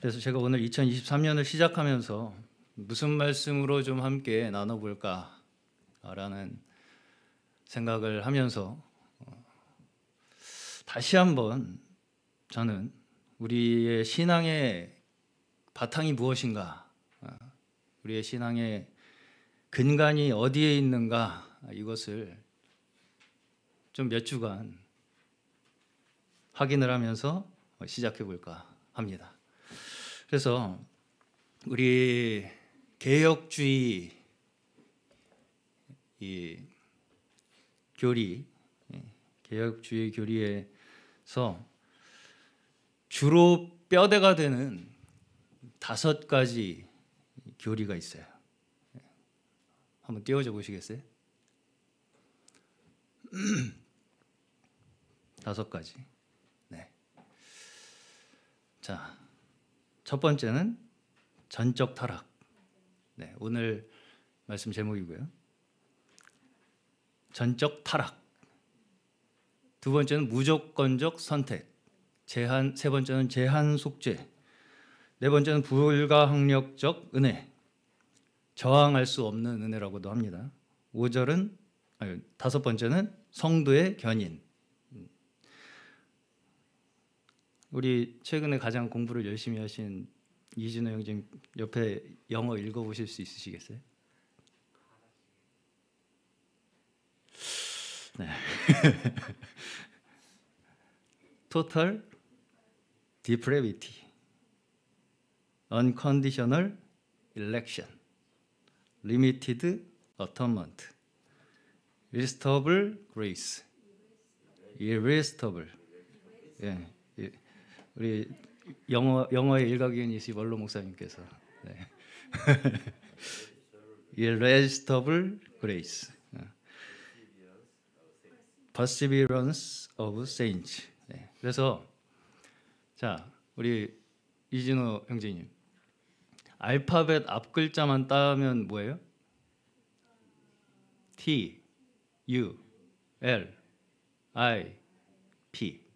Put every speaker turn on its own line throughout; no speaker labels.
그래서 제가 오늘 2023년을 시작하면서 무슨 말씀으로 좀 함께 나눠볼까라는 생각을 하면서 어, 다시 한번 저는 우리의 신앙의 바탕이 무엇인가, 어, 우리의 신앙의 근간이 어디에 있는가 이것을 좀 몇 주간 확인을 하면서 시작해 볼까 합니다. 그래서 우리 개혁주의 이 교리 예, 개혁주의 교리에서 주로 뼈대가 되는 다섯 가지 교리가 있어요. 예, 한번 띄워줘 보시겠어요? 다섯 가지. 네. 자, 첫 번째는 전적 타락. 네, 오늘 말씀 제목이고요. 전적 타락. 두 번째는 무조건적 선택. 제한 세 번째는 제한 속죄. 네 번째는 불가항력적 은혜. 저항할 수 없는 은혜라고도 합니다. 5절은 아니, 다섯 번째는 성도의 견인. 우리 최근에 가장 공부를 열심히 하신 이진호 형님 옆에 영어 읽어보실 수 있으시겠어요? 네. Total depravity, unconditional election, limited atonement, irresistible grace, irresistible. 예. 우리 영어 영어의 일각인이시 원로 목사님께서 네. Irresistible 예, Grace, 어. Perseverance of Saints. 네. 그래서 자 우리 이진호 형제님 알파벳 앞 글자만 따면 뭐예요? T U L I P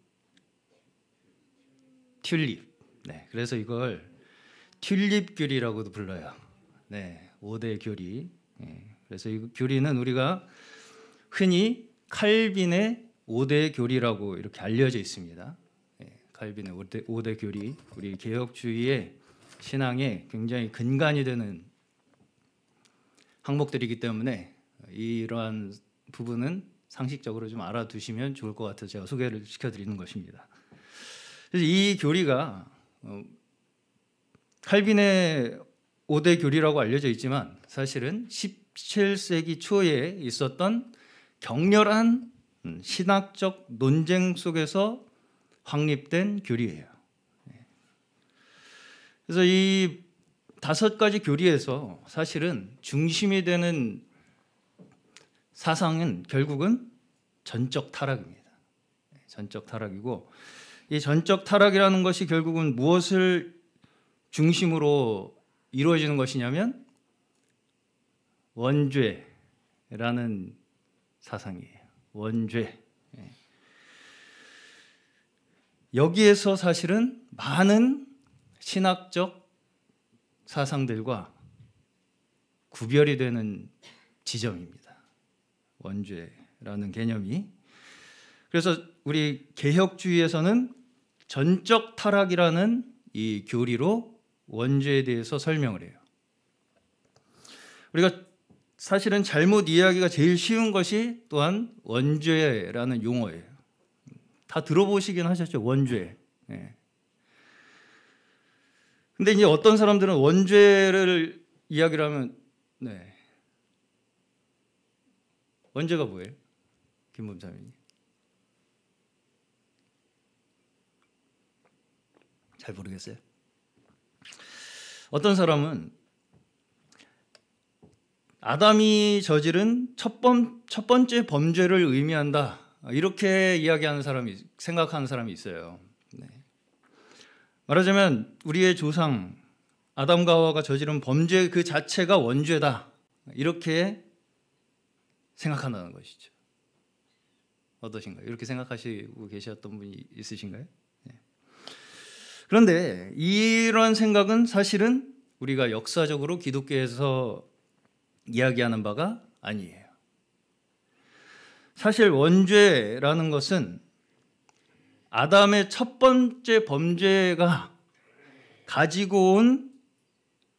튤립. 네, 그래서 이걸 튤립 귤이라고도 불러요. 네, 5대 귤이. 네, 그래서 이 귤이는 우리가 흔히 칼빈의 5대 교리라고 이렇게 알려져 있습니다. 네, 칼빈의 5대, 5대 교리, 우리 개혁주의의 신앙에 굉장히 근간이 되는 항목들이기 때문에 이러한 부분은 상식적으로 좀 알아두시면 좋을 것 같아서 제가 소개를 시켜드리는 것입니다. 그래서 이 교리가 어, 칼빈의 5대 교리라고 알려져 있지만 사실은 17세기 초에 있었던 격렬한 음, 신학적 논쟁 속에서 확립된 교리예요. 네. 그래서 이 다섯 가지 교리에서 사실은 중심이 되는 사상은 결국은 전적 타락입니다. 네, 전적 타락이고 이 전적 타락이라는 것이 결국은 무엇을 중심으로 이루어지는 것이냐면 원죄라는 사상이에요. 원죄. 예. 여기에서 사실은 많은 신학적 사상들과 구별이 되는 지점입니다. 원죄라는 개념이. 그래서 우리 개혁주의에서는 전적 타락이라는 이 교리로 원죄에 대해서 설명을 해요. 우리가 사실은 잘못 이해하기가 제일 쉬운 것이 또한 원죄라는 용어예요. 다 들어보시긴 하셨죠, 원죄. 예. 근데 이제 어떤 사람들은 원죄를 이야기를 하면, 네. 원죄가 뭐예요? 김범사님. 잘 모르겠어요. 어떤 사람은 아담이 저지른 첫, 번, 첫 번째 범죄를 의미한다. 이렇게 이야기하는 사람이 생각하는 사람이 있어요. 네. 말하자면 우리의 조상 아담과 하와가 저지른 범죄 그 자체가 원죄다. 이렇게 생각한다는 것이죠. 어떠신가요? 이렇게 생각하시고 계셨던 분이 있으신가요? 그런데 이런 생각은 사실은 우리가 역사적으로 기독교에서 이야기하는 바가 아니에요. 사실 원죄라는 것은 아담의 첫 번째 범죄가 가지고 온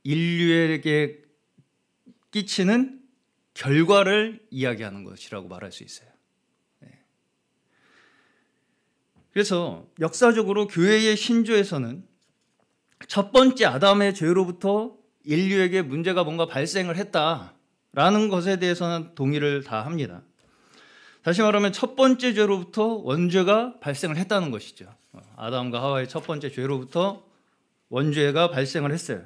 인류에게 끼치는 결과를 이야기하는 것이라고 말할 수 있어요. 그래서 역사적으로 교회의 신조에서는 첫 번째 아담의 죄로부터 인류에게 문제가 뭔가 발생을 했다라는 것에 대해서는 동의를 다 합니다. 다시 말하면 첫 번째 죄로부터 원죄가 발생을 했다는 것이죠. 아담과 하와의 첫 번째 죄로부터 원죄가 발생을 했어요.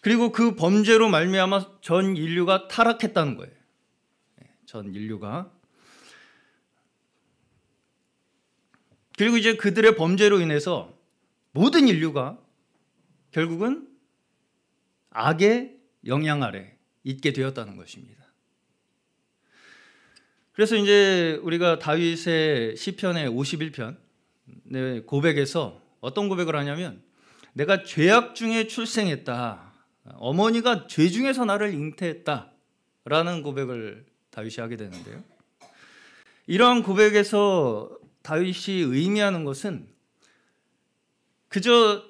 그리고 그 범죄로 말미암아 전 인류가 타락했다는 거예요. 예, 전 인류가 그리고 이제 그들의 범죄로 인해서 모든 인류가 결국은 악의 영향 아래 있게 되었다는 것입니다. 그래서 이제 우리가 다윗의 시편의 51편 고백에서 어떤 고백을 하냐면 내가 죄악 중에 출생했다. 어머니가 죄 중에서 나를 잉태했다. 라는 고백을 다윗이 하게 되는데요. 이러한 고백에서 다윗이 의미하는 것은 그저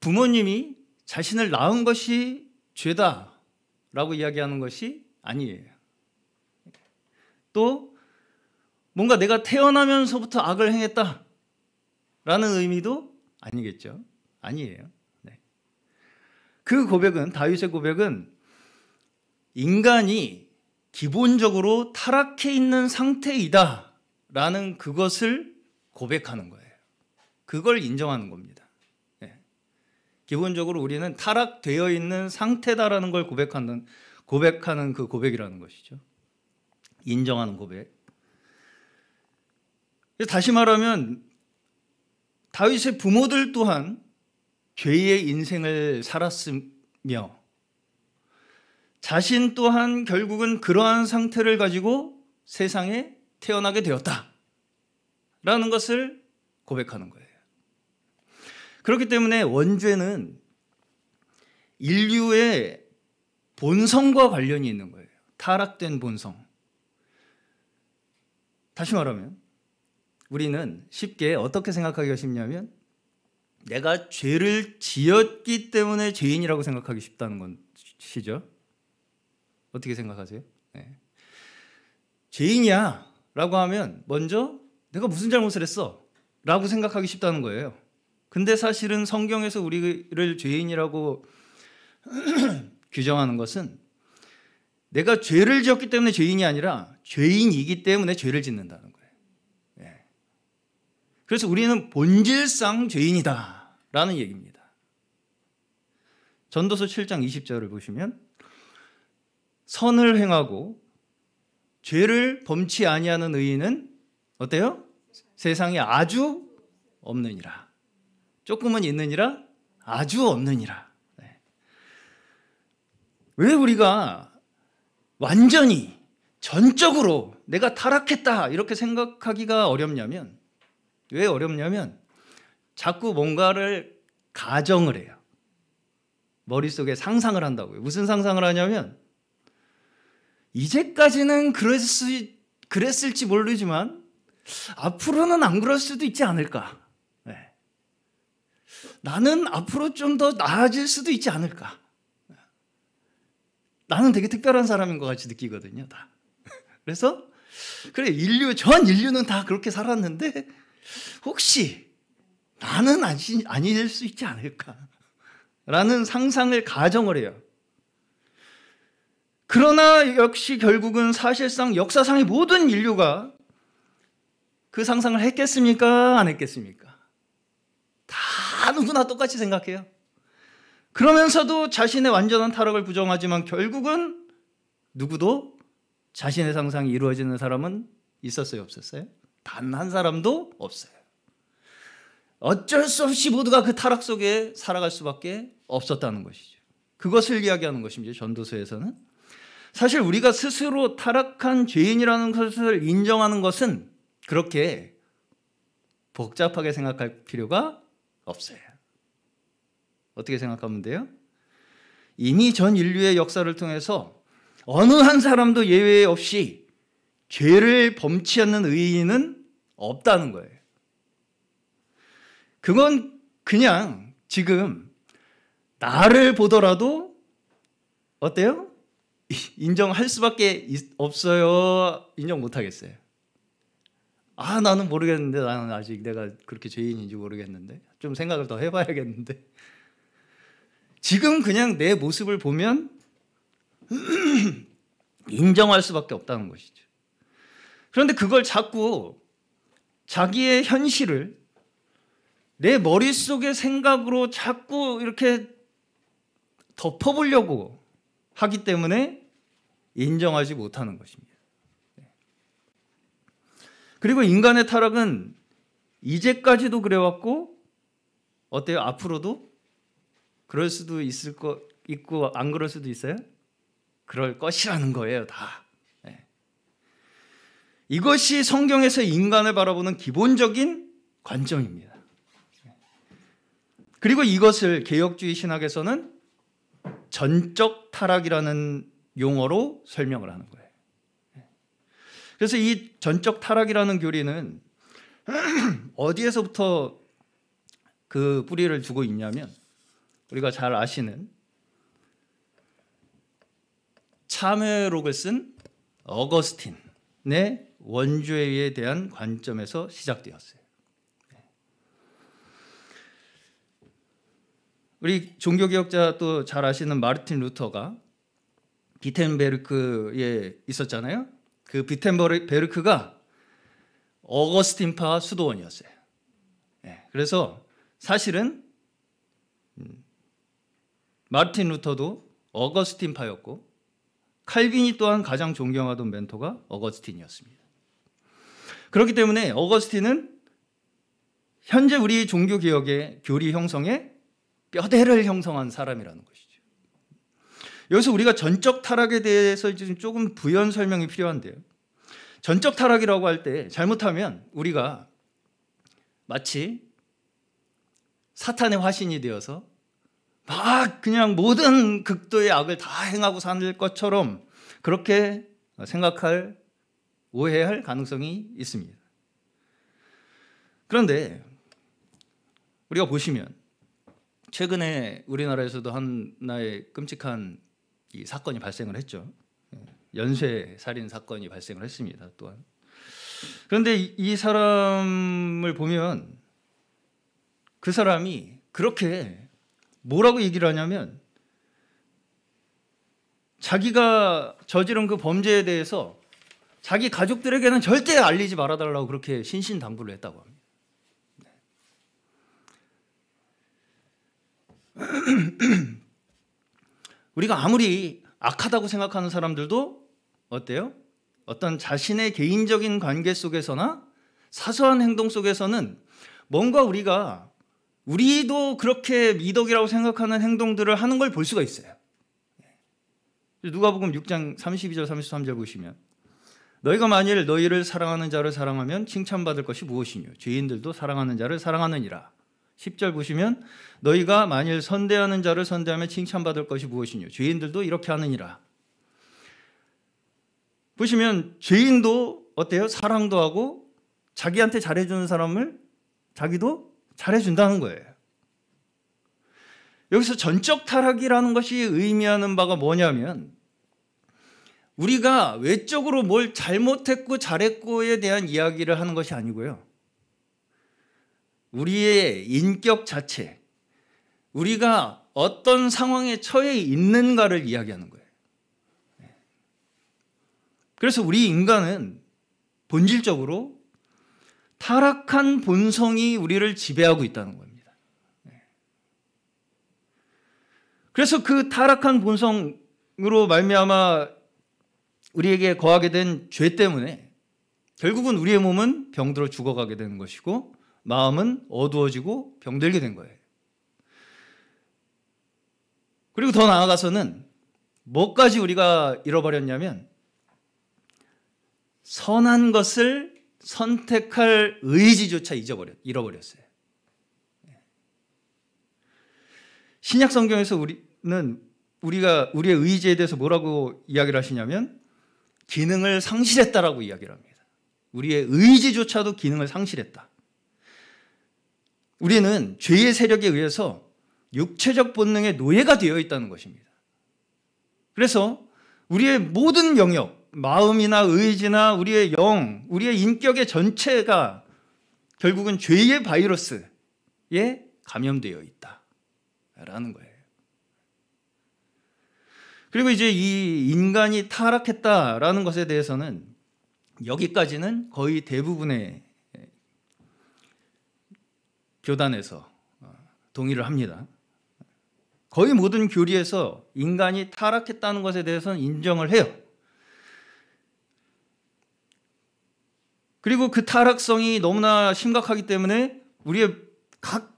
부모님이 자신을 낳은 것이 죄다라고 이야기하는 것이 아니에요. 또 뭔가 내가 태어나면서부터 악을 행했다라는 의미도 아니겠죠. 아니에요. 네. 그 고백은 다윗의 고백은 인간이 기본적으로 타락해 있는 상태이다. 라는 그것을 고백하는 거예요. 그걸 인정하는 겁니다. 예. 기본적으로 우리는 타락되어 있는 상태다라는 걸 고백하는 고백하는 그 고백이라는 것이죠. 인정하는 고백. 다시 말하면 다윗의 부모들 또한 죄의 인생을 살았으며 자신 또한 결국은 그러한 상태를 가지고 세상에 태어나게 되었다. 라는 것을 고백하는 거예요. 그렇기 때문에 원죄는 인류의 본성과 관련이 있는 거예요. 타락된 본성. 다시 말하면 우리는 쉽게 어떻게 생각하기가 쉽냐면 내가 죄를 지었기 때문에 죄인이라고 생각하기 쉽다는 것이죠. 어떻게 생각하세요? 네. 죄인이야. 라고 하면 먼저 내가 무슨 잘못을 했어? 라고 생각하기 쉽다는 거예요. 근데 사실은 성경에서 우리를 죄인이라고 규정하는 것은 내가 죄를 지었기 때문에 죄인이 아니라 죄인이기 때문에 죄를 짓는다는 거예요. 예. 그래서 우리는 본질상 죄인이다. 라는 얘기입니다. 전도서 7장 20절을 보시면 선을 행하고 죄를 범치 아니하는 의인은 어때요? 세상에 아주 없느니라. 조금은 있느니라, 아주 없느니라. 네. 왜 우리가 완전히 전적으로 내가 타락했다 이렇게 생각하기가 어렵냐면 왜 어렵냐면 자꾸 뭔가를 가정을 해요. 머릿속에 상상을 한다고요. 무슨 상상을 하냐면 이제까지는 그랬을, 그랬을지 모르지만 앞으로는 안 그럴 수도 있지 않을까. 네. 나는 앞으로 좀 더 나아질 수도 있지 않을까. 나는 되게 특별한 사람인 것 같이 느끼거든요, 다. 그래서, 그래, 인류, 전 인류는 다 그렇게 살았는데, 혹시 나는 아니, 아닐 수 있지 않을까. 라는 상상을 가정을 해요. 그러나 역시 결국은 사실상 역사상의 모든 인류가 그 상상을 했겠습니까? 안 했겠습니까? 다 누구나 똑같이 생각해요. 그러면서도 자신의 완전한 타락을 부정하지만 결국은 누구도 자신의 상상이 이루어지는 사람은 있었어요, 없었어요? 단 한 사람도 없어요. 어쩔 수 없이 모두가 그 타락 속에 살아갈 수밖에 없었다는 것이죠. 그것을 이야기하는 것입니다. 전도서에서는 사실 우리가 스스로 타락한 죄인이라는 것을 인정하는 것은 그렇게 복잡하게 생각할 필요가 없어요. 어떻게 생각하면 돼요? 이미 전 인류의 역사를 통해서 어느 한 사람도 예외 없이 죄를 범치 않는 의인은 없다는 거예요. 그건 그냥 지금 나를 보더라도 어때요? 인정할 수밖에 없어요. 인정 못 하겠어요. 아 나는 모르겠는데 나는 아직 내가 그렇게 죄인인지 모르겠는데 좀 생각을 더 해봐야겠는데 지금 그냥 내 모습을 보면 인정할 수밖에 없다는 것이죠. 그런데 그걸 자꾸 자기의 현실을 내 머릿속의 생각으로 자꾸 이렇게 덮어보려고 하기 때문에 인정하지 못하는 것입니다. 네. 그리고 인간의 타락은 이제까지도 그래왔고 어때요? 앞으로도 그럴 수도 있을 거 있고 안 그럴 수도 있어요? 그럴 것이라는 거예요, 다. 네. 이것이 성경에서 인간을 바라보는 기본적인 관점입니다. 네. 그리고 이것을 개혁주의 신학에서는 전적 타락이라는 용어로 설명을 하는 거예요. 그래서 이 전적 타락이라는 교리는 어디에서부터 그 뿌리를 두고 있냐면 우리가 잘 아시는 참회록을 쓴 어거스틴의 원죄에 대한 관점에서 시작되었어요. 우리 종교개혁자 또 잘 아시는 마르틴 루터가 비텐베르크에 있었잖아요. 그 비텐베르크가 어거스틴파 수도원이었어요. 네, 그래서 사실은 음, 마르틴 루터도 어거스틴파였고 칼빈이 또한 가장 존경하던 멘토가 어거스틴이었습니다. 그렇기 때문에 어거스틴은 현재 우리 종교 개혁의 교리 형성에 뼈대를 형성한 사람이라는 것이죠. 여기서 우리가 전적 타락에 대해서 지금 조금 부연 설명이 필요한데요. 전적 타락이라고 할 때 잘못하면 우리가 마치 사탄의 화신이 되어서 막 그냥 모든 극도의 악을 다 행하고 사는 것처럼 그렇게 생각할 오해할 가능성이 있습니다. 그런데 우리가 보시면 최근에 우리나라에서도 하나의 끔찍한 이 사건이 발생을 했죠. 예, 연쇄 살인 사건이 발생을 했습니다. 또한 그런데 이 사람을 보면 그 사람이 그렇게 뭐라고 얘기를 하냐면 자기가 저지른 그 범죄에 대해서 자기 가족들에게는 절대 알리지 말아달라고 그렇게 신신당부를 했다고 합니다. 우리가 아무리 악하다고 생각하는 사람들도 어때요? 어떤 자신의 개인적인 관계 속에서나 사소한 행동 속에서는 뭔가 우리가 우리도 그렇게 미덕이라고 생각하는 행동들을 하는 걸 볼 수가 있어요. 예. 누가복음 6장 32절 33절 보시면 너희가 만일 너희를 사랑하는 자를 사랑하면 칭찬받을 것이 무엇이뇨 죄인들도 사랑하는 자를 사랑하느니라. 10절 보시면 너희가 만일 선대하는 자를 선대하면 칭찬받을 것이 무엇이뇨 죄인들도 이렇게 하느니라. 보시면 죄인도 어때요? 사랑도 하고 자기한테 잘해주는 사람을 자기도 잘해준다는 거예요. 여기서 전적 타락이라는 것이 의미하는 바가 뭐냐면 우리가 외적으로 뭘 잘못했고 잘했고에 대한 이야기를 하는 것이 아니고요. 우리의 인격 자체, 우리가 어떤 상황에 처해 있는가를 이야기하는 거예요. 그래서 우리 인간은 본질적으로 타락한 본성이 우리를 지배하고 있다는 겁니다. 그래서 그 타락한 본성으로 말미암아 우리에게 거하게 된 죄 때문에 결국은 우리의 몸은 병들어 죽어가게 되는 것이고 마음은 어두워지고 병들게 된 거예요. 그리고 더 나아가서는 뭐까지 우리가 잃어버렸냐면 선한 것을 선택할 의지조차 잊어버렸, 잃어버렸어요. 신약 성경에서 우리는 우리가 우리의 의지에 대해서 뭐라고 이야기를 하시냐면 기능을 상실했다라고 이야기를 합니다. 우리의 의지조차도 기능을 상실했다. 우리는 죄의 세력에 의해서 육체적 본능의 노예가 되어 있다는 것입니다. 그래서 우리의 모든 영역, 마음이나 의지나 우리의 영, 우리의 인격의 전체가 결국은 죄의 바이러스에 감염되어 있다. 라는 거예요. 그리고 이제 이 인간이 타락했다라는 것에 대해서는 여기까지는 거의 대부분의 교단에서 어, 동의를 합니다. 거의 모든 교리에서 인간이 타락했다는 것에 대해서는 인정을 해요. 그리고 그 타락성이 너무나 심각하기 때문에 우리의 각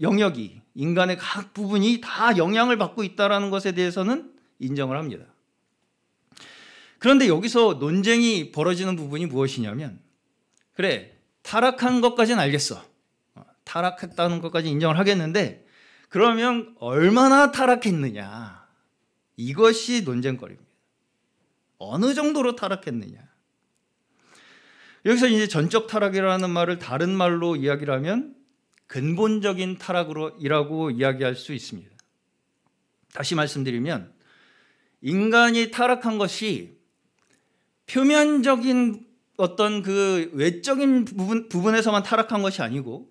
영역이 인간의 각 부분이 다 영향을 받고 있다라는 것에 대해서는 인정을 합니다. 그런데 여기서 논쟁이 벌어지는 부분이 무엇이냐면 그래 타락한 것까지는 알겠어. 타락했다는 것까지 인정을 하겠는데 그러면 얼마나 타락했느냐 이것이 논쟁거리입니다. 어느 정도로 타락했느냐 여기서 이제 전적 타락이라는 말을 다른 말로 이야기를 하면 근본적인 타락으로이라고 이야기할 수 있습니다. 다시 말씀드리면 인간이 타락한 것이 표면적인 어떤 그 외적인 부분, 부분에서만 타락한 것이 아니고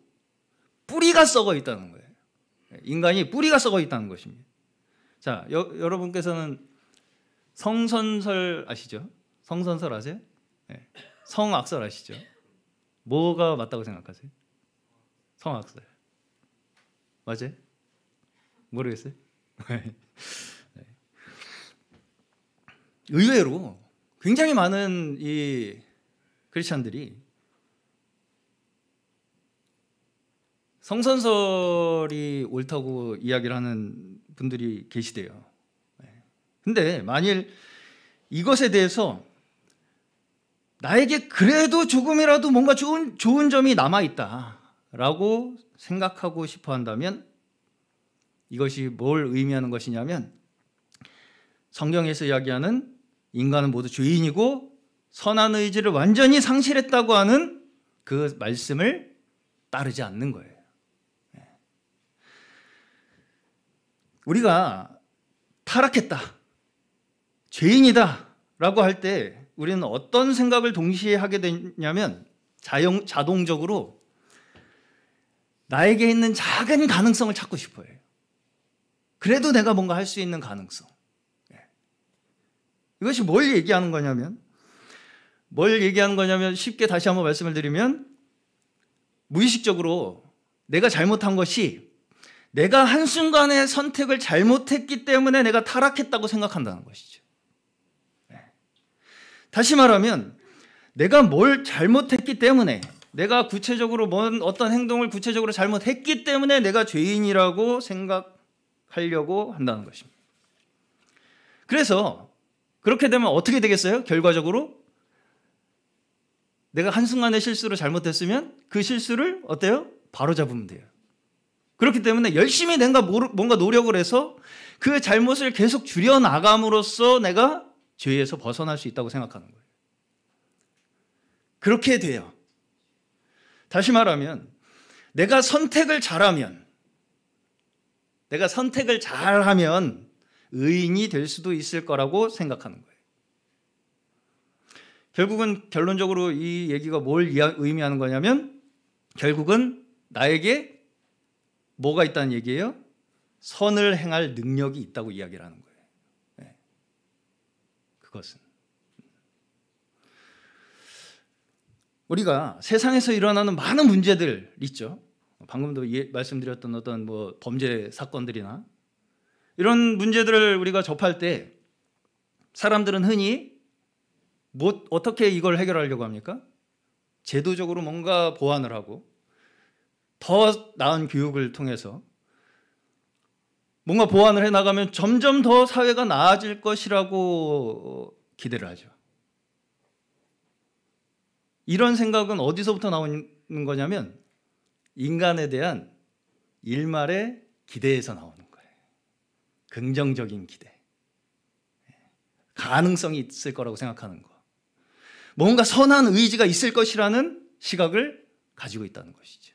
뿌리가 썩어 있다는 거예요. 인간이 뿌리가 썩어 있다는 것입니다. 자, 여, 러분께서는 성선설 아시죠? 성선설 아세요? 네. 성악설 아시죠? 뭐가 맞다고 생각하세요? 성악설. 맞아요? 모르겠어요? 네. 의외로 굉장히 많은 이 크리스천들이 성선설이 옳다고 이야기를 하는 분들이 계시대요. 네. 근데 만일 이것에 대해서 나에게 그래도 조금이라도 뭔가 좋은, 좋은 점이 남아있다 라고 생각하고 싶어 한다면 이것이 뭘 의미하는 것이냐면 성경에서 이야기하는 인간은 모두 죄인이고 선한 의지를 완전히 상실했다고 하는 그 말씀을 따르지 않는 거예요. 우리가 타락했다, 죄인이다 라고 할 때 우리는 어떤 생각을 동시에 하게 되냐면 자영, 자동적으로 나에게 있는 작은 가능성을 찾고 싶어 해요. 그래도 내가 뭔가 할 수 있는 가능성. 예. 이것이 뭘 얘기하는 거냐면, 뭘 얘기하는 거냐면 쉽게 다시 한번 말씀을 드리면, 무의식적으로 내가 잘못한 것이 내가 한순간에 선택을 잘못했기 때문에 내가 타락했다고 생각한다는 것이죠. 네. 다시 말하면 내가 뭘 잘못했기 때문에 내가 구체적으로 뭔 어떤 행동을 구체적으로 잘못했기 때문에 내가 죄인이라고 생각하려고 한다는 것입니다. 그래서 그렇게 되면 어떻게 되겠어요? 결과적으로 내가 한순간에실수를 잘못했으면 그 실수를 어때요? 바로 잡으면 돼요. 그렇기 때문에 열심히 내가 뭔가 노력을 해서 그 잘못을 계속 줄여나감으로써 내가 죄에서 벗어날 수 있다고 생각하는 거예요. 그렇게 돼요. 다시 말하면 내가 선택을 잘하면 내가 선택을 잘하면 의인이 될 수도 있을 거라고 생각하는 거예요. 결국은 결론적으로 이 얘기가 뭘 의미하는 거냐면 결국은 나에게 뭐가 있다는 얘기예요? 선을 행할 능력이 있다고 이야기를 하는 거예요. 네. 그것은. 우리가 세상에서 일어나는 많은 문제들 있죠. 방금도 예, 말씀드렸던 어떤 뭐 범죄 사건들이나 이런 문제들을 우리가 접할 때 사람들은 흔히 뭐 어떻게 이걸 해결하려고 합니까? 제도적으로 뭔가 보완을 하고 더 나은 교육을 통해서 뭔가 보완을 해 나가면 점점 더 사회가 나아질 것이라고 기대를 하죠. 이런 생각은 어디서부터 나오는 거냐면 인간에 대한 일말의 기대에서 나오는 거예요. 긍정적인 기대. 가능성이 있을 거라고 생각하는 거. 뭔가 선한 의지가 있을 것이라는 시각을 가지고 있다는 것이죠.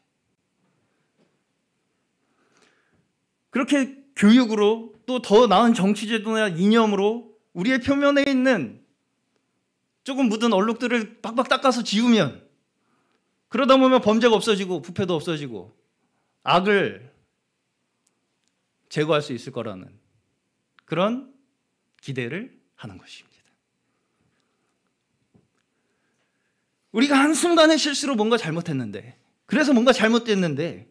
그렇게 교육으로 또 더 나은 정치제도나 이념으로 우리의 표면에 있는 조금 묻은 얼룩들을 빡빡 닦아서 지우면 그러다 보면 범죄가 없어지고 부패도 없어지고 악을 제거할 수 있을 거라는 그런 기대를 하는 것입니다. 우리가 한순간의 실수로 뭔가 잘못했는데, 그래서 뭔가 잘못됐는데,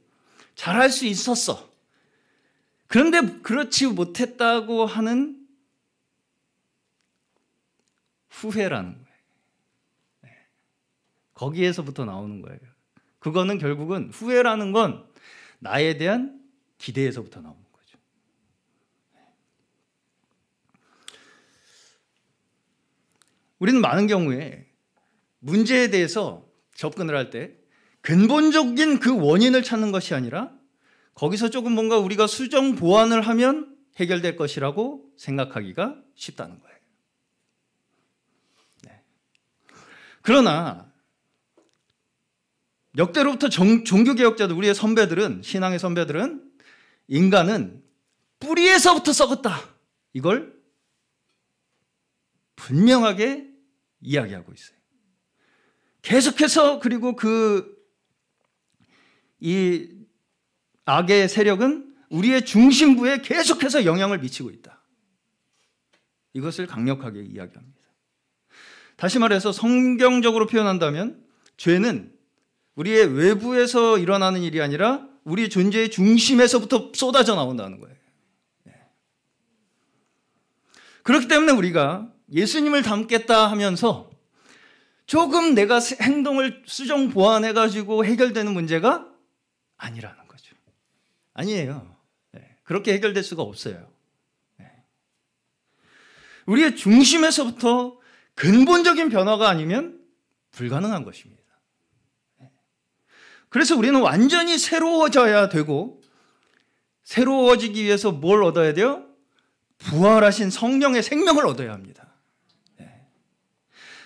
잘할 수 있었어. 그런데 그렇지 못했다고 하는 후회라는 거예요. 네. 거기에서부터 나오는 거예요. 그거는 결국은 후회라는 건 나에 대한 기대에서부터 나오는 거죠. 네. 우리는 많은 경우에 문제에 대해서 접근을 할 때 근본적인 그 원인을 찾는 것이 아니라 거기서 조금 뭔가 우리가 수정 보완을 하면 해결될 것이라고 생각하기가 쉽다는 거예요. 네. 그러나 역대로부터 정, 종교개혁자들 우리의 선배들은 신앙의 선배들은 인간은 뿌리에서부터 썩었다 이걸 분명하게 이야기하고 있어요. 계속해서 그리고 그이 악의 세력은 우리의 중심부에 계속해서 영향을 미치고 있다. 이것을 강력하게 이야기합니다. 다시 말해서 성경적으로 표현한다면 죄는 우리의 외부에서 일어나는 일이 아니라 우리 존재의 중심에서부터 쏟아져 나온다는 거예요. 예. 그렇기 때문에 우리가 예수님을 닮겠다 하면서 조금 내가 행동을 수정 보완해가지고 해결되는 문제가 아니라는 아니에요. 예, 그렇게 해결될 수가 없어요. 예. 우리의 중심에서부터 근본적인 변화가 아니면 불가능한 것입니다. 예. 그래서 우리는 완전히 새로워져야 되고, 새로워지기 위해서 뭘 얻어야 돼요? 부활하신 성령의 생명을 얻어야 합니다.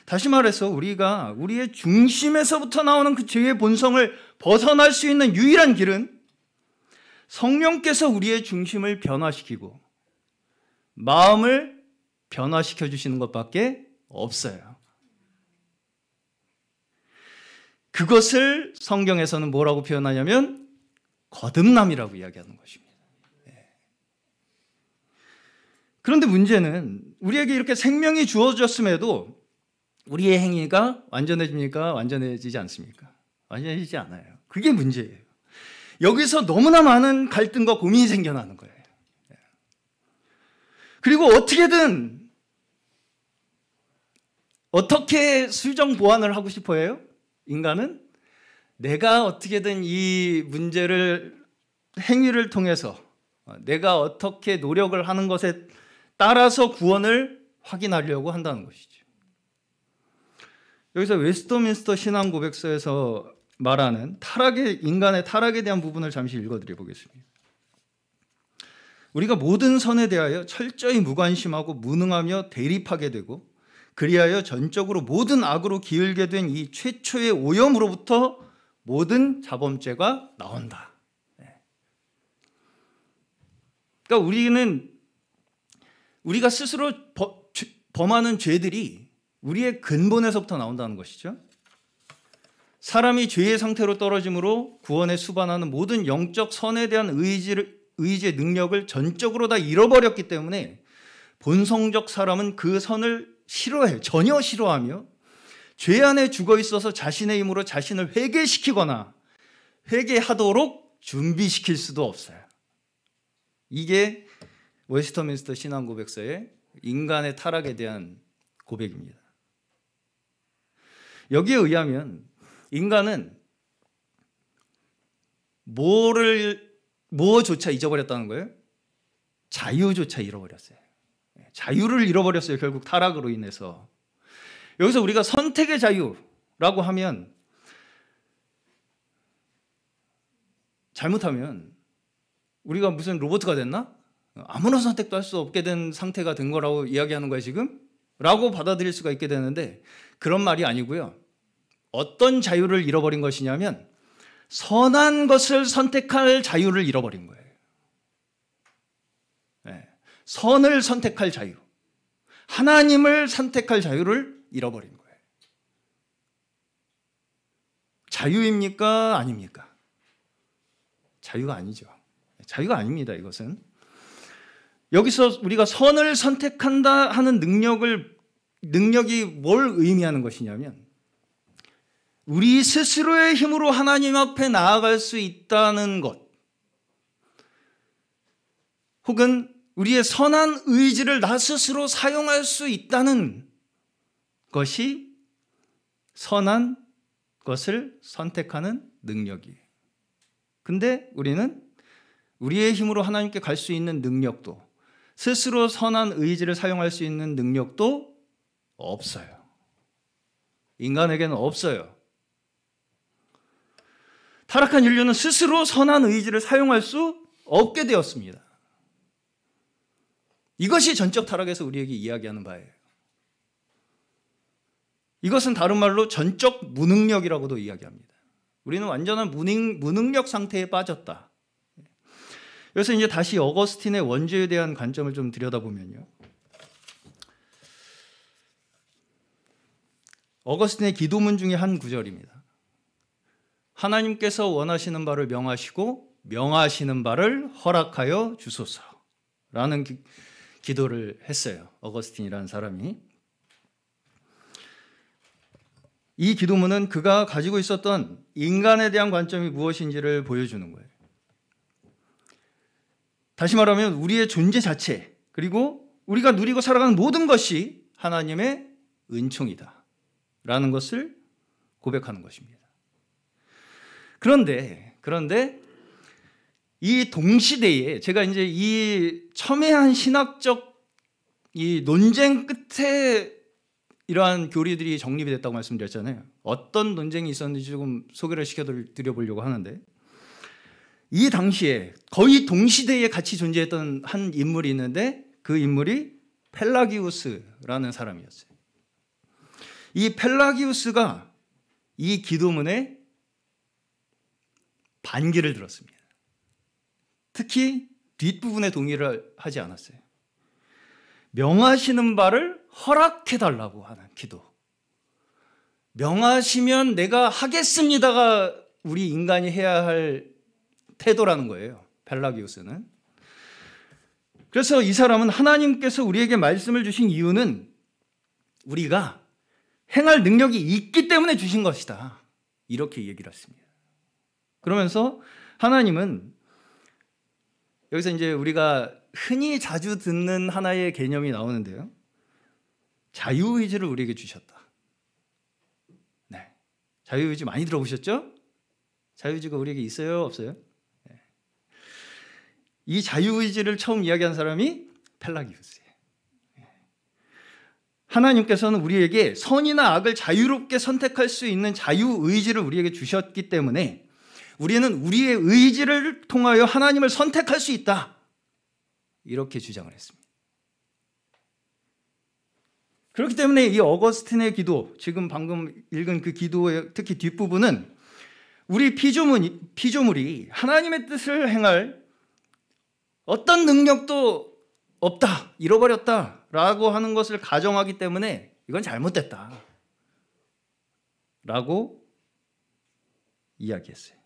다시 말해서 우리가 우리의 중심에서부터 나오는 그 죄의 본성을 벗어날 수 있는 유일한 길은 성령께서 우리의 중심을 변화시키고 마음을 변화시켜 주시는 것밖에 없어요. 그것을 성경에서는 뭐라고 표현하냐면 거듭남이라고 이야기하는 것입니다. 예. 그런데 문제는 우리에게 이렇게 생명이 주어졌음에도 우리의 행위가 완전해집니까? 완전해지지 않습니까? 완전해지지 않아요. 그게 문제예요. 여기서 너무나 많은 갈등과 고민이 생겨나는 거예요. 예. 그리고 어떻게든 어떻게 수정 보완을 하고 싶어 해요? 인간은 내가 어떻게든 이 문제를 행위를 통해서 내가 어떻게 노력을 하는 것에 따라서 구원을 확인하려고 한다는 것이죠. 여기서 웨스트민스터 신앙 고백서에서 말하는 타락의 인간의 타락에 대한 부분을 잠시 읽어드려 보겠습니다. 우리가 모든 선에 대하여 철저히 무관심하고 무능하며 대립하게 되고 그리하여 전적으로 모든 악으로 기울게 된 이 최초의 오염으로부터 모든 자범죄가 나온다. 네. 그러니까 우리는 우리가 스스로 범하는 죄들이 우리의 근본에서부터 나온다는 것이죠. 사람이 죄의 상태로 떨어짐으로 구원에 수반하는 모든 영적 선에 대한 의지를, 의지의 능력을 전적으로 다 잃어버렸기 때문에 본성적 사람은 그 선을 싫어해, 전혀 싫어하며 죄 안에 죽어 있어서 자신의 힘으로 자신을 회개시키거나 회개하도록 준비시킬 수도 없어요. 이게 웨스터민스터 신앙 고백서의 인간의 타락에 대한 고백입니다. 여기에 의하면 인간은 뭐를 뭐조차 잊어버렸다는 거예요? 자유조차 잃어버렸어요. 자유를 잃어버렸어요. 결국 타락으로 인해서. 여기서 우리가 선택의 자유라고 하면 잘못하면 우리가 무슨 로봇가 됐나? 아무런 선택도 할 수 없게 된 상태가 된 거라고 이야기하는 거야 지금? 라고 받아들일 수가 있게 되는데 그런 말이 아니고요. 어떤 자유를 잃어버린 것이냐면 선한 것을 선택할 자유를 잃어버린 거예요. 네. 선을 선택할 자유. 하나님을 선택할 자유를 잃어버린 거예요. 자유입니까? 아닙니까? 자유가 아니죠. 자유가 아닙니다, 이것은. 여기서 우리가 선을 선택한다 하는 능력을, 능력이 뭘 의미하는 것이냐면 우리 스스로의 힘으로 하나님 앞에 나아갈 수 있다는 것, 혹은 우리의 선한 의지를 나 스스로 사용할 수 있다는 것이 선한 것을 선택하는 능력이에요. 근데 우리는 우리의 힘으로 하나님께 갈 수 있는 능력도 스스로 선한 의지를 사용할 수 있는 능력도 없어요. 인간에게는 없어요. 타락한 인류는 스스로 선한 의지를 사용할 수 없게 되었습니다. 이것이 전적 타락에서 우리에게 이야기하는 바예요. 이것은 다른 말로 전적 무능력이라고도 이야기합니다. 우리는 완전한 무능, 무능력 상태에 빠졌다. 그래서 이제 다시 어거스틴의 원죄에 대한 관점을 좀 들여다보면요. 어거스틴의 기도문 중에 한 구절입니다. 하나님께서 원하시는 바를 명하시고 명하시는 바를 허락하여 주소서라는 기, 기도를 했어요. 어거스틴이라는 사람이 이 기도문은 그가 가지고 있었던 인간에 대한 관점이 무엇인지를 보여주는 거예요. 다시 말하면 우리의 존재 자체 그리고 우리가 누리고 살아가는 모든 것이 하나님의 은총이다. 라는 것을 고백하는 것입니다. 그런데 그런데 이 동시대에 제가 이제 이 첨예한 신학적 이 논쟁 끝에 이러한 교리들이 정립이 됐다고 말씀드렸잖아요. 어떤 논쟁이 있었는지 조금 소개를 시켜드려 보려고 하는데 이 당시에 거의 동시대에 같이 존재했던 한 인물이 있는데 그 인물이 펠라기우스라는 사람이었어요. 이 펠라기우스가 이 기도문에 반기를 들었습니다. 특히 뒷부분에 동의를 하지 않았어요. 명하시는 바를 허락해 달라고 하는 기도. 명하시면 내가 하겠습니다가 우리 인간이 해야 할 태도라는 거예요. 벨라기우스는. 그래서 이 사람은 하나님께서 우리에게 말씀을 주신 이유는 우리가 행할 능력이 있기 때문에 주신 것이다. 이렇게 얘기를 했습니다. 그러면서 하나님은 여기서 이제 우리가 흔히 자주 듣는 하나의 개념이 나오는데요. 자유의지를 우리에게 주셨다. 네. 자유의지 많이 들어보셨죠? 자유의지가 우리에게 있어요? 없어요? 네. 이 자유의지를 처음 이야기한 사람이 펠라기우스예요. 네. 하나님께서는 우리에게 선이나 악을 자유롭게 선택할 수 있는 자유의지를 우리에게 주셨기 때문에 우리는 우리의 의지를 통하여 하나님을 선택할 수 있다. 이렇게 주장을 했습니다. 그렇기 때문에 이 어거스틴의 기도, 지금 방금 읽은 그 기도의 특히 뒷부분은 우리 피조물, 피조물이 하나님의 뜻을 행할 어떤 능력도 없다, 잃어버렸다, 라고 하는 것을 가정하기 때문에 이건 잘못됐다. 라고 이야기했어요.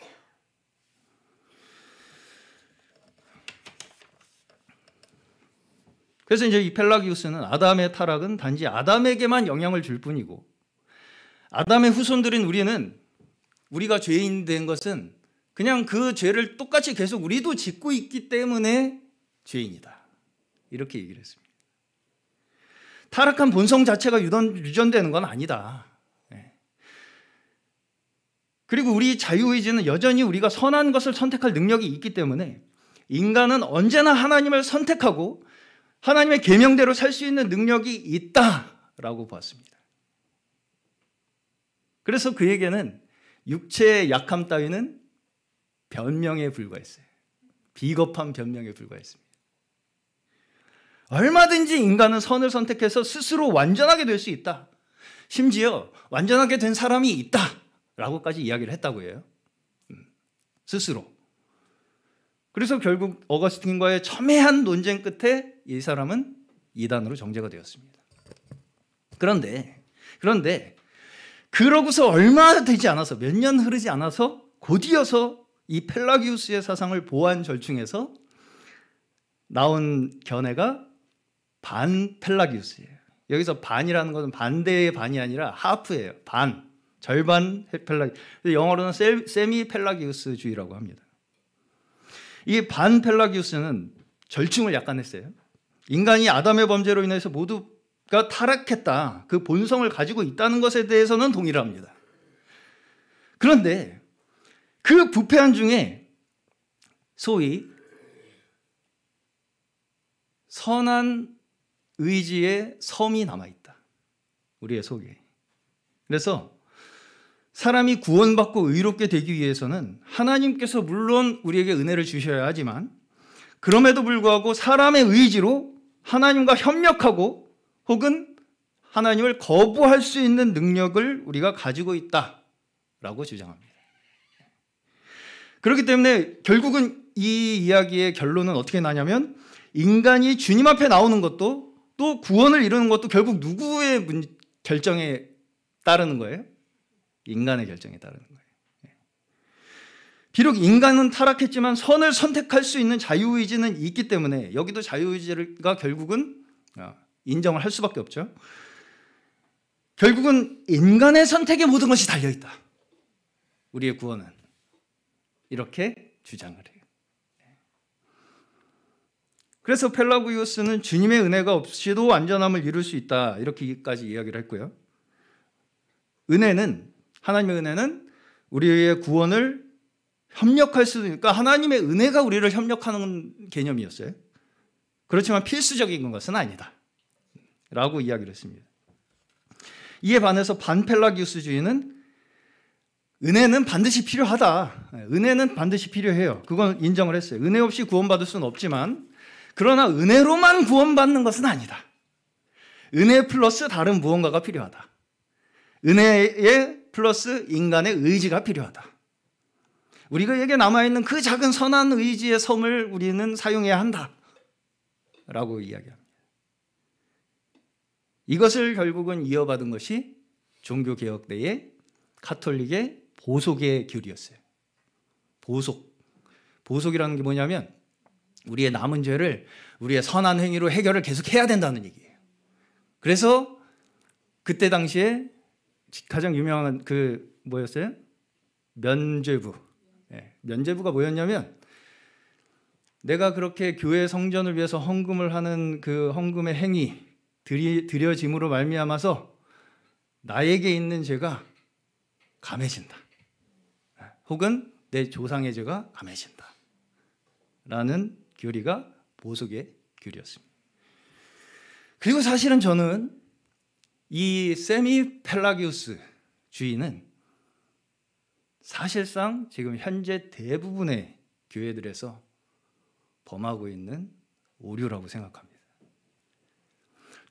그래서 이제 이 펠라기우스는 아담의 타락은 단지 아담에게만 영향을 줄 뿐이고 아담의 후손들인 우리는 우리가 죄인 된 것은 그냥 그 죄를 똑같이 계속 우리도 짓고 있기 때문에 죄인이다. 이렇게 얘기를 했습니다. 타락한 본성 자체가 유전, 되는건 아니다. 예. 그리고 우리 자유의지는 여전히 우리가 선한 것을 선택할 능력이 있기 때문에 인간은 언제나 하나님을 선택하고 하나님의 계명대로 살 수 있는 능력이 있다라고 보았습니다. 그래서 그에게는 육체의 약함 따위는 변명에 불과했어요. 비겁한 변명에 불과했습니다. 얼마든지 인간은 선을 선택해서 스스로 완전하게 될 수 있다. 심지어 완전하게 된 사람이 있다. 라고까지 이야기를 했다고 해요. 음, 스스로. 그래서 결국 어거스틴과의 첨예한 논쟁 끝에 이 사람은 이단으로 정죄가 되었습니다. 그런데 그런데 그러고서 얼마 되지 않아서 몇 년 흐르지 않아서 곧이어서 이 펠라기우스의 사상을 보완 절충해서 나온 견해가 반 펠라기우스예요. 여기서 반이라는 것은 반대의 반이 아니라 하프예요. 반 절반 펠라기. 영어로는 세, 미 펠라기우스주의라고 합니다. 이반 펠라기우스는 절충을 약간 했어요. 인간이 아담의 범죄로 인해서 모두가 타락했다. 그 본성을 가지고 있다는 것에 대해서는 동일합니다. 그런데 그 부패한 중에 소위 선한 의지의 섬이 남아있다. 우리의 속에. 그래서 사람이 구원받고 의롭게 되기 위해서는 하나님께서 물론 우리에게 은혜를 주셔야 하지만 그럼에도 불구하고 사람의 의지로 하나님과 협력하고 혹은 하나님을 거부할 수 있는 능력을 우리가 가지고 있다라고 주장합니다. 그렇기 때문에 결국은 이 이야기의 결론은 어떻게 나냐면 인간이 주님 앞에 나오는 것도 또 구원을 이루는 것도 결국 누구의 결정에 따르는 거예요? 인간의 결정에 따르는 비록 인간은 타락했지만 선을 선택할 수 있는 자유의지는 있기 때문에 여기도 자유의지가 결국은 어, 인정을 할 수밖에 없죠. 결국은 인간의 선택에 모든 것이 달려 있다. 우리의 구원은 이렇게 주장을 해요. 네. 그래서 펠라구이오스는 주님의 은혜가 없이도 완전함을 이룰 수 있다 이렇게까지 이야기를 했고요. 은혜는 하나님의 은혜는 우리의 구원을 협력할 수도 있으니까 그러니까 하나님의 은혜가 우리를 협력하는 개념이었어요. 그렇지만 필수적인 것은 아니다. 라고 이야기를 했습니다. 이에 반해서 반펠라기우스주의는 은혜는 반드시 필요하다. 은혜는 반드시 필요해요. 그건 인정을 했어요. 은혜 없이 구원받을 수는 없지만, 그러나 은혜로만 구원받는 것은 아니다. 은혜 플러스 다른 무언가가 필요하다. 은혜에 플러스 인간의 의지가 필요하다. 우리에게 남아있는 그 작은 선한 의지의 섬을 우리는 사용해야 한다. 라고 이야기합니다. 이것을 결국은 이어받은 것이 종교개혁 때의 카톨릭의 보속의 귤이었어요. 보속. 보속이라는 게 뭐냐면 우리의 남은 죄를 우리의 선한 행위로 해결을 계속 해야 된다는 얘기예요. 그래서 그때 당시에 가장 유명한 그 뭐였어요? 면죄부. 예, 면제부가 뭐였냐면 내가 그렇게 교회 성전을 위해서 헌금을 하는 그 헌금의 행위 드리, 드려짐으로 말미암아서 나에게 있는 죄가 감해진다. 예, 혹은 내 조상의 죄가 감해진다. 라는 교리가 보석의 교리였습니다. 그리고 사실은 저는 이 세미 펠라기우스 주인은 사실상 지금 현재 대부분의 교회들에서 범하고 있는 오류라고 생각합니다.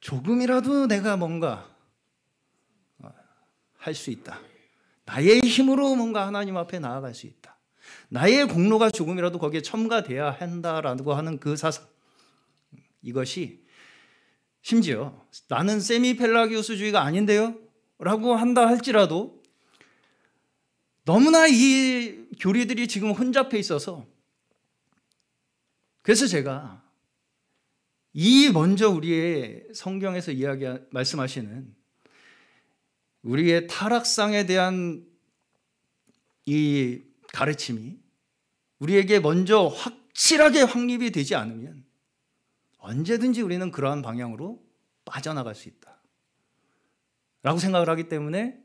조금이라도 내가 뭔가 어, 할수 있다. 나의 힘으로 뭔가 하나님 앞에 나아갈 수 있다. 나의 공로가 조금이라도 거기에 첨가돼야 한다라고 하는 그 사상. 이것이 심지어 나는 세미 펠라기우스주의가 아닌데요? 라고 한다 할지라도 너무나 이 교리들이 지금 혼잡해 있어서 그래서 제가 이 먼저 우리의 성경에서 이야기 말씀하시는 우리의 타락상에 대한 이 가르침이 우리에게 먼저 확실하게 확립이 되지 않으면 언제든지 우리는 그러한 방향으로 빠져나갈 수 있다. 라고 생각을 하기 때문에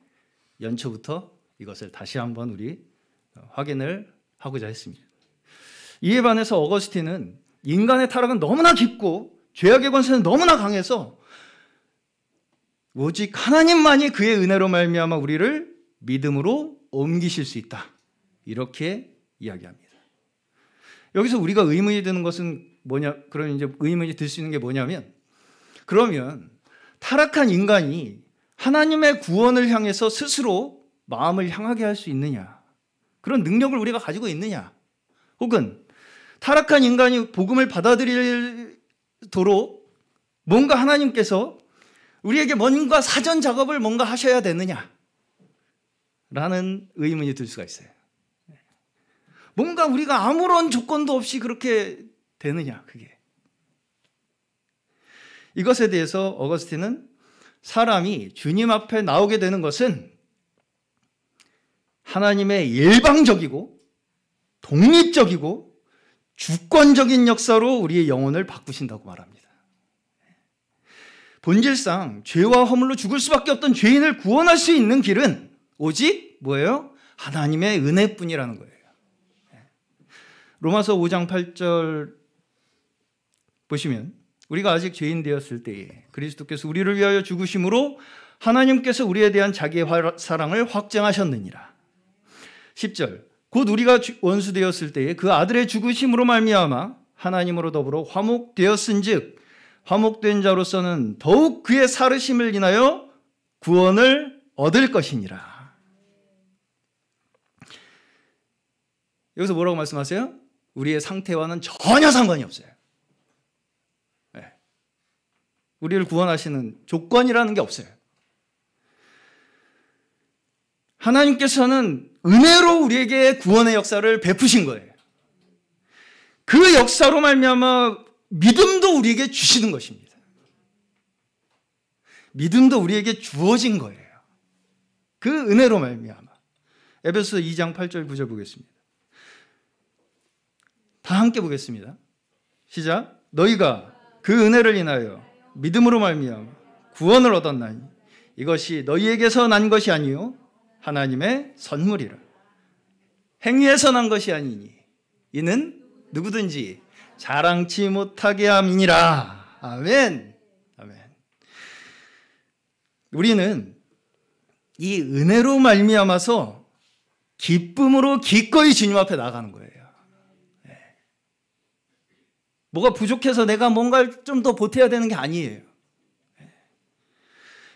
연초부터 이것을 다시 한번 우리 확인을 하고자 했습니다. 이에 반해서 어거스틴은 인간의 타락은 너무나 깊고 죄악의 권세는 너무나 강해서 오직 하나님만이 그의 은혜로 말미암아 우리를 믿음으로 옮기실 수 있다. 이렇게 이야기합니다. 여기서 우리가 의문이 드는 것은 뭐냐? 그런 이제 의문이 들 수 있는 게 뭐냐면 그러면 타락한 인간이 하나님의 구원을 향해서 스스로 마음을 향하게 할 수 있느냐? 그런 능력을 우리가 가지고 있느냐? 혹은 타락한 인간이 복음을 받아들일도록 뭔가 하나님께서 우리에게 뭔가 사전 작업을 뭔가 하셔야 되느냐? 라는 의문이 들 수가 있어요. 뭔가 우리가 아무런 조건도 없이 그렇게 되느냐, 그게. 이것에 대해서 어거스틴은 사람이 주님 앞에 나오게 되는 것은 하나님의 일방적이고 독립적이고 주권적인 역사로 우리의 영혼을 바꾸신다고 말합니다. 본질상 죄와 허물로 죽을 수밖에 없던 죄인을 구원할 수 있는 길은 오직 뭐예요? 하나님의 은혜뿐이라는 거예요. 로마서 5장 8절 보시면 우리가 아직 죄인 되었을 때에 그리스도께서 우리를 위하여 죽으심으로 하나님께서 우리에 대한 자기의 사랑을 확증하셨느니라. 10절. 곧 우리가 원수되었을 때에 그 아들의 죽으심으로 말미암아 하나님으로 더불어 화목되었은즉 화목된 자로서는 더욱 그의 사르심을 인하여 구원을 얻을 것이니라. 여기서 뭐라고 말씀하세요? 우리의 상태와는 전혀 상관이 없어요. 네. 우리를 구원하시는 조건이라는 게 없어요. 하나님께서는 은혜로 우리에게 구원의 역사를 베푸신 거예요. 그 역사로 말미암아 믿음도 우리에게 주시는 것입니다. 믿음도 우리에게 주어진 거예요. 그 은혜로 말미암아. 에베소 2장 8절 9절 보겠습니다. 다 함께 보겠습니다. 시작. 너희가 그 은혜를 인하여 믿음으로 말미암아 구원을 얻었나니 이것이 너희에게서 난 것이 아니요 하나님의 선물이라. 행위에서 난 것이 아니니 이는 누구든지 자랑치 못하게 함이니라. 아멘. 아멘. 우리는 이 은혜로 말미암아서 기쁨으로 기꺼이 주님 앞에 나가는 거예요. 네. 뭐가 부족해서 내가 뭔가를 좀 더 보태야 되는 게 아니에요. 네.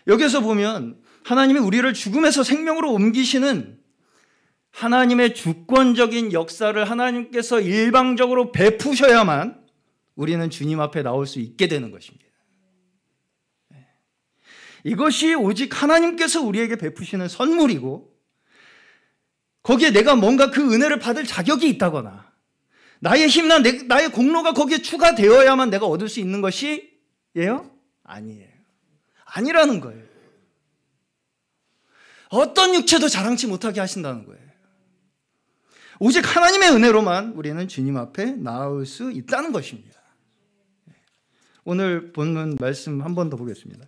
여기서 보면 하나님이 우리를 죽음에서 생명으로 옮기시는 하나님의 주권적인 역사를 하나님께서 일방적으로 베푸셔야만 우리는 주님 앞에 나올 수 있게 되는 것입니다. 네. 이것이 오직 하나님께서 우리에게 베푸시는 선물이고 거기에 내가 뭔가 그 은혜를 받을 자격이 있다거나 나의 힘나 나의 공로가 거기에 추가되어야만 내가 얻을 수 있는 것이 예요? 아니에요. 아니라는 거예요. 어떤 육체도 자랑치 못하게 하신다는 거예요. 오직 하나님의 은혜로만 우리는 주님 앞에 나올수 있다는 것입니다. 오늘 본문 말씀 한 번 더 보겠습니다.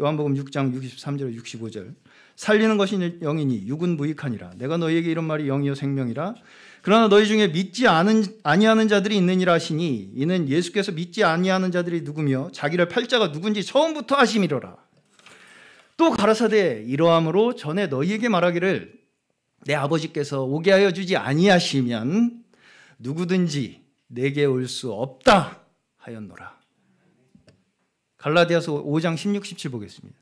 요한복음 6장 63절 65절 살리는 것이 영이니 육은 무익하니라 내가 너희에게 이런 말이 영이요 생명이라 그러나 너희 중에 믿지 않은 아니하는 자들이 있느니라 하시니 이는 예수께서 믿지 아니하는 자들이 누구며 자기를 팔자가 누군지 처음부터 하심이로라 또 가라사대 이러함으로 전에 너희에게 말하기를 내 아버지께서 오게 하여 주지 아니하시면 누구든지 내게 올 수 없다 하였노라. 갈라디아서 5장 16, 17 보겠습니다.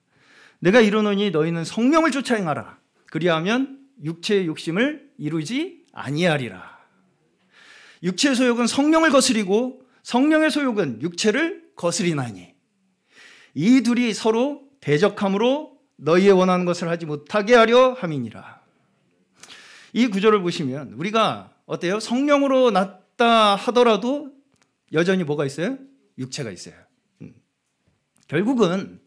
내가 이르노니 너희는 성령을 쫓아 행하라. 그리하면 육체의 욕심을 이루지 아니하리라. 육체의 소욕은 성령을 거스리고 성령의 소욕은 육체를 거스리나니 이 둘이 서로 대적함으로 너희의 원하는 것을 하지 못하게 하려 함이니라. 이 구절을 보시면 우리가 어때요? 성령으로 났다 하더라도 여전히 뭐가 있어요? 육체가 있어요. 음. 결국은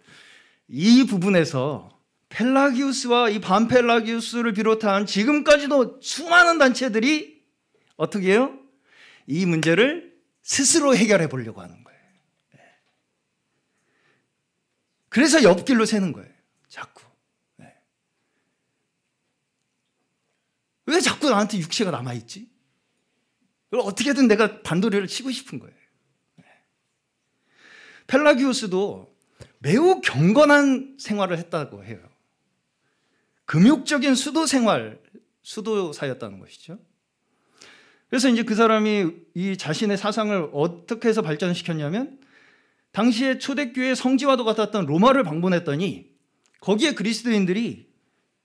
이 부분에서 펠라기우스와 이 반펠라기우스를 비롯한 지금까지도 수많은 단체들이 어떻게 해요? 이 문제를 스스로 해결해 보려고 하는 거예요. 그래서 옆길로 새는 거예요. 자꾸. 네. 왜 자꾸 나한테 육체가 남아있지? 어떻게든 내가 반도리를 치고 싶은 거예요. 네. 펠라기우스도 매우 경건한 생활을 했다고 해요. 금욕적인 수도 생활, 수도사였다는 것이죠. 그래서 이제 그 사람이 이 자신의 사상을 어떻게 해서 발전시켰냐면 당시에 초대교회 성지와도 같았던 로마를 방문했더니 거기에 그리스도인들이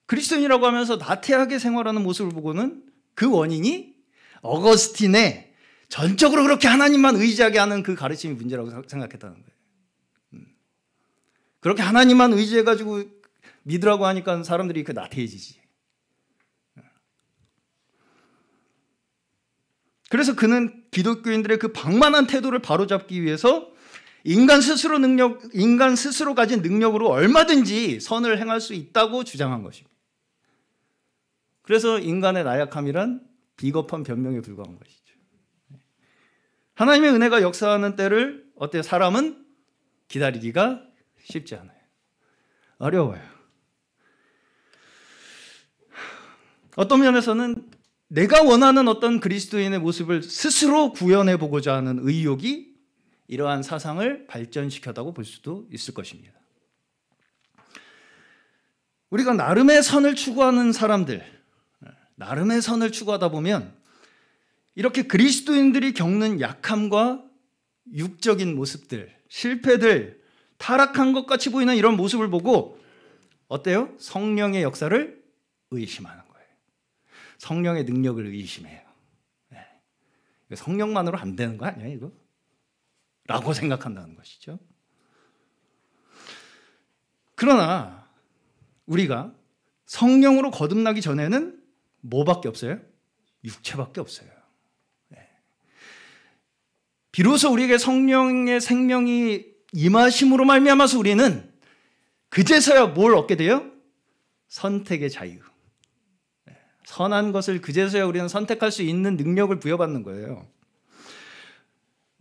그리스도인이라고 하면서 나태하게 생활하는 모습을 보고는 그 원인이 어거스틴의 전적으로 그렇게 하나님만 의지하게 하는 그 가르침이 문제라고 생각했다는 거예요. 음. 그렇게 하나님만 의지해가지고 믿으라고 하니까 사람들이 그 나태해지지. 음. 그래서 그는 기독교인들의 그 방만한 태도를 바로잡기 위해서 인간 스스로 능력, 인간 스스로 가진 능력으로 얼마든지 선을 행할 수 있다고 주장한 것입니다. 그래서 인간의 나약함이란 비겁한 변명에 불과한 것이죠. 하나님의 은혜가 역사하는 때를 어때 사람은 기다리기가 쉽지 않아요. 어려워요. 어떤 면에서는 내가 원하는 어떤 그리스도인의 모습을 스스로 구현해 보고자 하는 의욕이 이러한 사상을 발전시켰다고 볼 수도 있을 것입니다. 우리가 나름의 선을 추구하는 사람들, 나름의 선을 추구하다 보면 이렇게 그리스도인들이 겪는 약함과 육적인 모습들, 실패들, 타락한 것 같이 보이는 이런 모습을 보고 어때요? 성령의 역사를 의심하는 거예요. 성령의 능력을 의심해요. 네. 성령만으로 안 되는 거 아니야, 이거? 라고 생각한다는 것이죠. 그러나 우리가 성령으로 거듭나기 전에는 뭐밖에 없어요? 육체밖에 없어요. 예. 비로소 우리에게 성령의 생명이 임하심으로 말미암아서 우리는 그제서야 뭘 얻게 돼요? 선택의 자유. 예. 선한 것을 그제서야 우리는 선택할 수 있는 능력을 부여받는 거예요.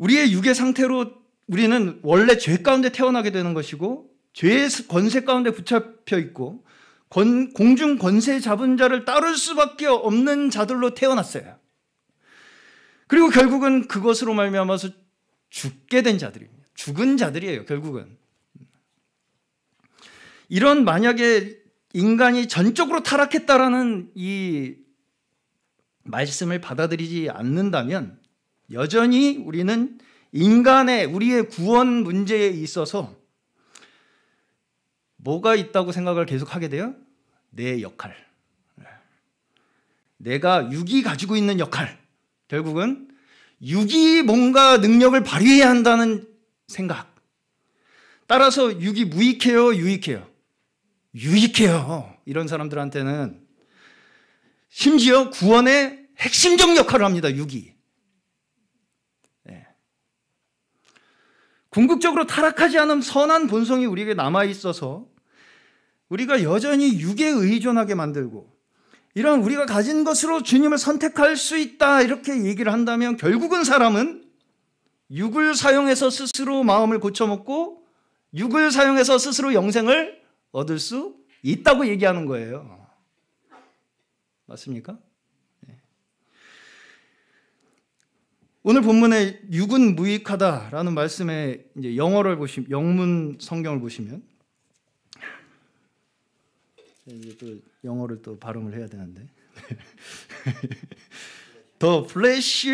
우리의 육의 상태로 우리는 원래 죄 가운데 태어나게 되는 것이고 죄의 권세 가운데 붙잡혀 있고 권, 공중 권세 잡은 자를 따를 수밖에 없는 자들로 태어났어요. 그리고 결국은 그것으로 말미암아서 죽게 된 자들입니다. 죽은 자들이에요. 결국은 이런 만약에 인간이 전적으로 타락했다라는 이 말씀을 받아들이지 않는다면 여전히 우리는 인간의 우리의 구원 문제에 있어서 뭐가 있다고 생각을 계속 하게 돼요? 내 역할. 내가 육이 가지고 있는 역할. 결국은 육이 뭔가 능력을 발휘해야 한다는 생각. 따라서 육이 무익해요, 유익해요? 유익해요. 이런 사람들한테는 심지어 구원의 핵심적 역할을 합니다, 육이. 궁극적으로 타락하지 않은 선한 본성이 우리에게 남아 있어서 우리가 여전히 육에 의존하게 만들고 이런 우리가 가진 것으로 주님을 선택할 수 있다 이렇게 얘기를 한다면 결국은 사람은 육을 사용해서 스스로 마음을 고쳐먹고 육을 사용해서 스스로 영생을 얻을 수 있다고 얘기하는 거예요. 맞습니까? 오늘 본문에 육은 무익하다라는 말씀에 이제 영어를 보시면 영문 성경을 보시면 이제 또 영어를 또 발음을 해야 되는데 The flesh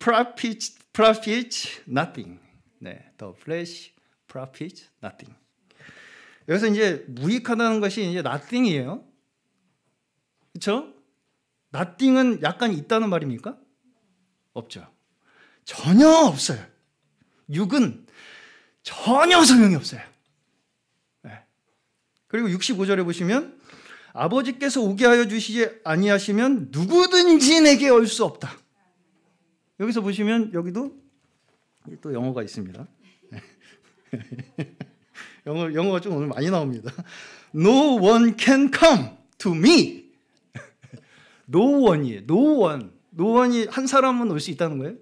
profits, profits nothing. 네, the flesh profits nothing. 여기서 이제 무익하다는 것이 이제 nothing이에요. 그렇죠? nothing은 약간 있다는 말입니까? 없죠. 전혀 없어요. 육은 전혀 소용이 없어요. 네. 그리고 65절에 보시면 아버지께서 오게 하여 주시지 아니하시면 누구든지 내게 올 수 없다. 여기서 보시면 여기도 또 영어가 있습니다. 네. 영어 영어가 좀 오늘 많이 나옵니다. No one can come to me. No one이 no one. no one이 한 사람은 올 수 있다는 거예요.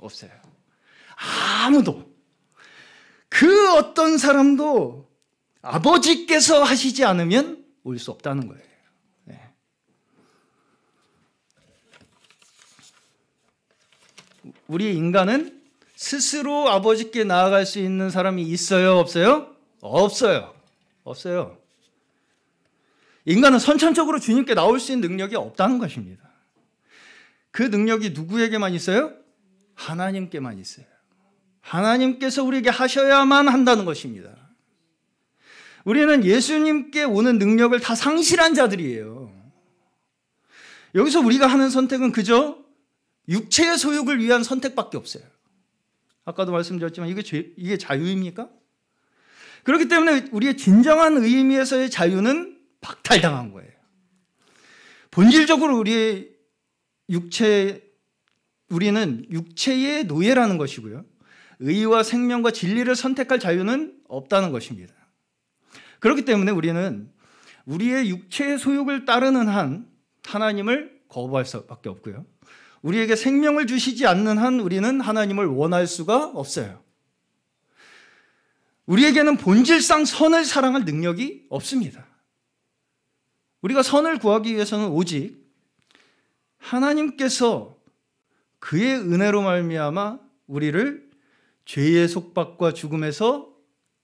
없어요. 아무도 그 어떤 사람도 아버지께서 하시지 않으면 올 수 없다는 거예요. 네. 우리 인간은 스스로 아버지께 나아갈 수 있는 사람이 있어요, 없어요? 없어요. 없어요. 인간은 선천적으로 주님께 나올 수 있는 능력이 없다는 것입니다. 그 능력이 누구에게만 있어요? 하나님께만 있어요. 하나님께서 우리에게 하셔야만 한다는 것입니다. 우리는 예수님께 오는 능력을 다 상실한 자들이에요. 여기서 우리가 하는 선택은 그저 육체의 소욕을 위한 선택밖에 없어요. 아까도 말씀드렸지만 이게 죄, 이게 자유입니까? 그렇기 때문에 우리의 진정한 의미에서의 자유는 박탈당한 거예요. 본질적으로 우리의 육체 우리는 육체의 노예라는 것이고요. 의와 생명과 진리를 선택할 자유는 없다는 것입니다. 그렇기 때문에 우리는 우리의 육체의 소욕을 따르는 한 하나님을 거부할 수밖에 없고요. 우리에게 생명을 주시지 않는 한 우리는 하나님을 원할 수가 없어요. 우리에게는 본질상 선을 사랑할 능력이 없습니다. 우리가 선을 구하기 위해서는 오직 하나님께서 그의 은혜로 말미암아 우리를 죄의 속박과 죽음에서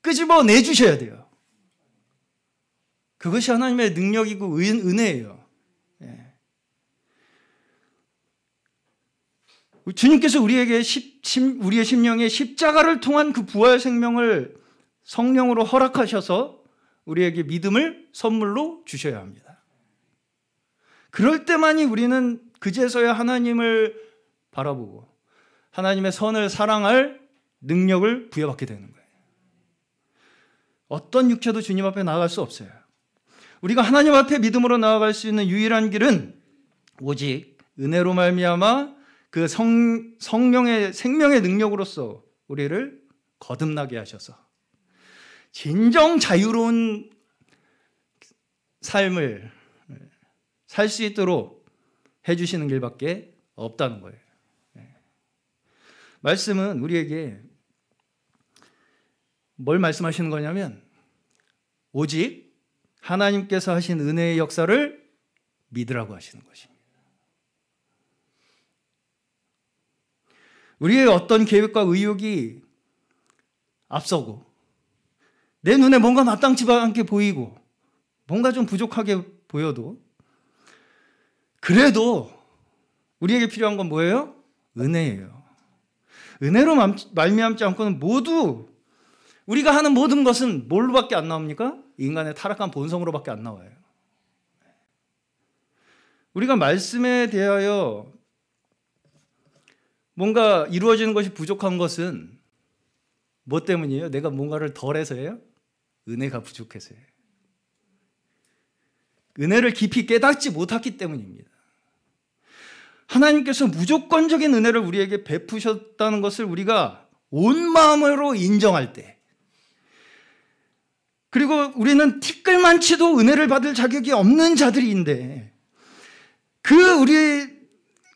끄집어 내 주셔야 돼요. 그것이 하나님의 능력이고 은혜예요. 예. 주님께서 우리에게 십, 심, 우리의 심령에 십자가를 통한 그 부활 생명을 성령으로 허락하셔서 우리에게 믿음을 선물로 주셔야 합니다. 그럴 때만이 우리는 그제서야 하나님을 바라보고 하나님의 선을 사랑할 능력을 부여받게 되는 거예요. 어떤 육체도 주님 앞에 나아갈 수 없어요. 우리가 하나님 앞에 믿음으로 나아갈 수 있는 유일한 길은 오직 은혜로 말미암아 그 성, 성령의 생명의 능력으로서 우리를 거듭나게 하셔서 진정 자유로운 삶을 살 수 있도록 해주시는 길밖에 없다는 거예요. 말씀은 우리에게 뭘 말씀하시는 거냐면 오직 하나님께서 하신 은혜의 역사를 믿으라고 하시는 것입니다. 우리의 어떤 계획과 의욕이 앞서고 내 눈에 뭔가 마땅치 않게 보이고 뭔가 좀 부족하게 보여도 그래도 우리에게 필요한 건 뭐예요? 은혜예요. 은혜로 말미암지 않고는 모두 우리가 하는 모든 것은 뭘로밖에 안 나옵니까? 인간의 타락한 본성으로밖에 안 나와요. 우리가 말씀에 대하여 뭔가 이루어지는 것이 부족한 것은 뭐 때문이에요? 내가 뭔가를 덜 해서예요? 은혜가 부족해서예요. 은혜를 깊이 깨닫지 못했기 때문입니다. 하나님께서 무조건적인 은혜를 우리에게 베푸셨다는 것을 우리가 온 마음으로 인정할 때 그리고 우리는 티끌만치도 은혜를 받을 자격이 없는 자들인데 그 우리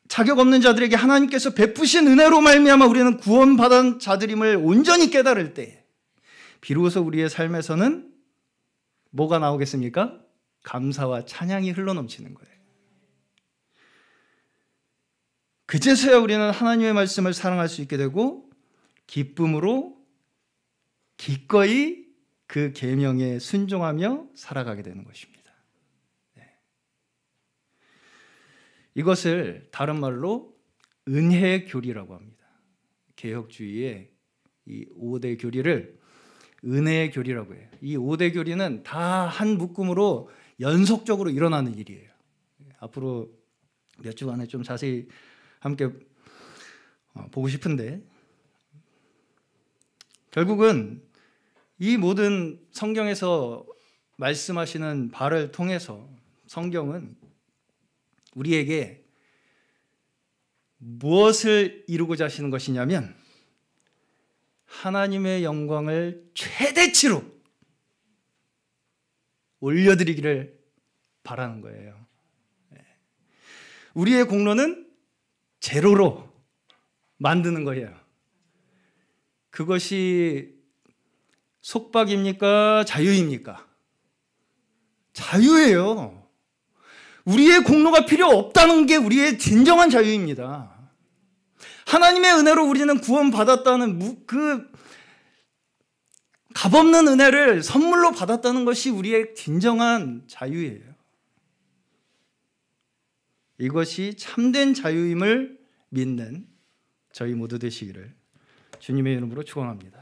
자격 없는 자들에게 하나님께서 베푸신 은혜로 말미암아 우리는 구원받은 자들임을 온전히 깨달을 때 비로소 우리의 삶에서는 뭐가 나오겠습니까? 감사와 찬양이 흘러넘치는 거예요. 그제서야 우리는 하나님의 말씀을 사랑할 수 있게 되고 기쁨으로 기꺼이 그 계명에 순종하며 살아가게 되는 것입니다. 네. 이것을 다른 말로 은혜 교리라고 합니다. 개혁주의의 이 5대 교리를 은혜의 교리라고 해요. 이 5대 교리는 다 한 묶음으로 연속적으로 일어나는 일이에요. 앞으로 몇 주간에 좀 자세히 함께 어, 보고 싶은데 결국은 이 모든 성경에서 말씀하시는 바를 통해서 성경은 우리에게 무엇을 이루고자 하시는 것이냐면 하나님의 영광을 최대치로 올려드리기를 바라는 거예요. 예. 우리의 공로는 제로로 만드는 거예요. 그것이 속박입니까? 자유입니까? 자유예요. 우리의 공로가 필요 없다는 게 우리의 진정한 자유입니다. 하나님의 은혜로 우리는 구원받았다는 그 값없는 은혜를 선물로 받았다는 것이 우리의 진정한 자유예요. 이것이 참된 자유임을 믿는 저희 모두 되시기를 주님의 이름으로 축원합니다.